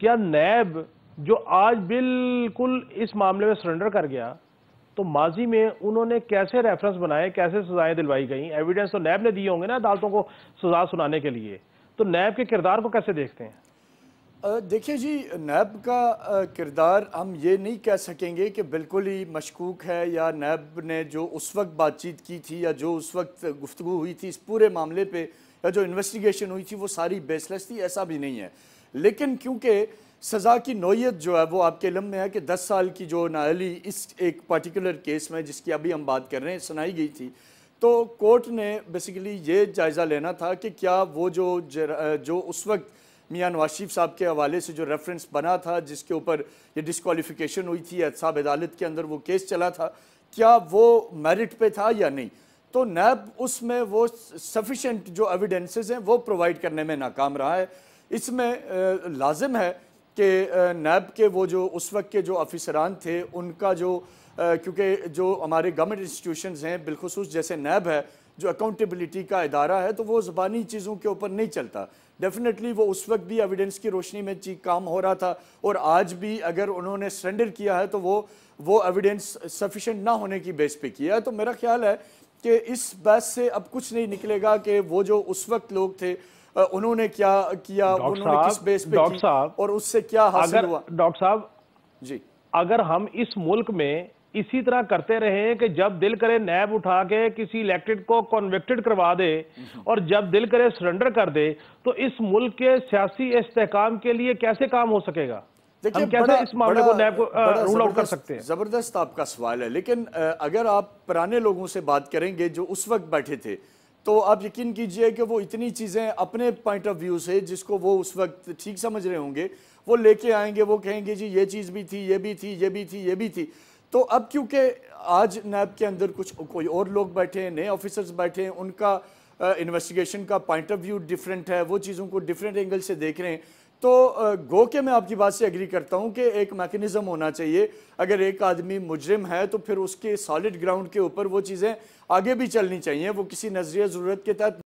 क्या नैब जो आज बिल्कुल इस मामले में सरेंडर कर गया तो माजी में उन्होंने कैसे रेफरेंस बनाए कैसे सजाएं दिलवाई गई एविडेंस तो नैब ने दिए होंगे ना अदालतों को सजा सुनाने के लिए तो नैब के किरदार को कैसे देखते हैं देखिए जी नैब का किरदार हम ये नहीं कह सकेंगे कि बिल्कुल ही मशकूक है या नैब ने जो उस वक्त बातचीत की थी या जो उस वक्त गुफ्तु हुई थी इस पूरे मामले पे या जो इन्वेस्टिगेशन हुई थी वो सारी बेसलेस थी ऐसा भी नहीं है लेकिन क्योंकि सज़ा की नोयत जो है वो आपके इलम में है कि 10 साल की जो नाली इस एक पर्टिकुलर केस में जिसकी अभी हम बात कर रहे हैं सुनाई गई थी तो कोर्ट ने बेसिकली ये जायज़ा लेना था कि क्या वो जो जो उस वक्त मियाँ नवाशिफ साहब के हवाले से जो रेफरेंस बना था जिसके ऊपर ये डिसकॉलीफिकेशन हुई थी साहब अदालत के अंदर वो केस चला था क्या वो मेरिट पे था या नहीं तो नैब उसमें वो सफिशेंट जो एविडेंसेस हैं वो प्रोवाइड करने में नाकाम रहा है इसमें लाजम है कि नैब के वो जो उस वक्त के जो अफसरान थे उनका जो क्योंकि जो हमारे गवर्नमेंट इंस्टीट्यूशन हैं बिलखसूस जैसे नैब है जो अकाउंटेबिलिटी का अदारा है तो वो ज़बानी चीज़ों के ऊपर नहीं चलता डेफिनेटली वो उस वक्त भी एविडेंस की रोशनी में काम हो रहा था और आज भी अगर उन्होंने सरेंडर किया है तो वो वो एविडेंस सफिशेंट ना होने की बेस पे किया है तो मेरा ख्याल है कि इस बहस से अब कुछ नहीं निकलेगा कि वो जो उस वक्त लोग थे उन्होंने क्या किया उन्होंने किस बेस पे की और उससे क्या हासिल हुआ डॉक्टर साहब जी अगर हम इस मुल्क में इसी तरह करते रहे कि जब दिल करे नैब उठा के किसी इलेक्टेड को कॉन्विक्टेड करवा दे और जब दिल करे सरेंडर कर दे तो इस मुल्क के सियासी इस्तेकाम के लिए कैसे काम हो सकेगा हम कैसे इस मामले को नैब को रूल आउट कर सकते हैं जबरदस्त आपका सवाल है लेकिन अगर आप पुराने लोगों से बात करेंगे जो उस वक्त बैठे थे तो आप यकीन कीजिए कि वो इतनी चीज़ें अपने पॉइंट ऑफ व्यू से जिसको वो उस वक्त ठीक समझ रहे होंगे वो लेके आएंगे वो कहेंगे जी ये चीज़ भी थी ये भी थी ये भी थी ये भी थी तो अब क्योंकि आज नैब के अंदर कुछ कोई और लोग बैठे हैं नए ऑफिसर्स बैठे हैं उनका इन्वेस्टिगेशन का पॉइंट ऑफ व्यू डिफरेंट है वो चीज़ों को डिफरेंट एंगल से देख रहे हैं तो गो के मैं आपकी बात से एग्री करता हूँ कि एक मैकेनिज़्म होना चाहिए अगर एक आदमी मुजरिम है तो फिर उसके सॉलिड ग्राउंड के ऊपर वो चीज़ें आगे भी चलनी चाहिए वो किसी नजरिया ज़रूरत के तहत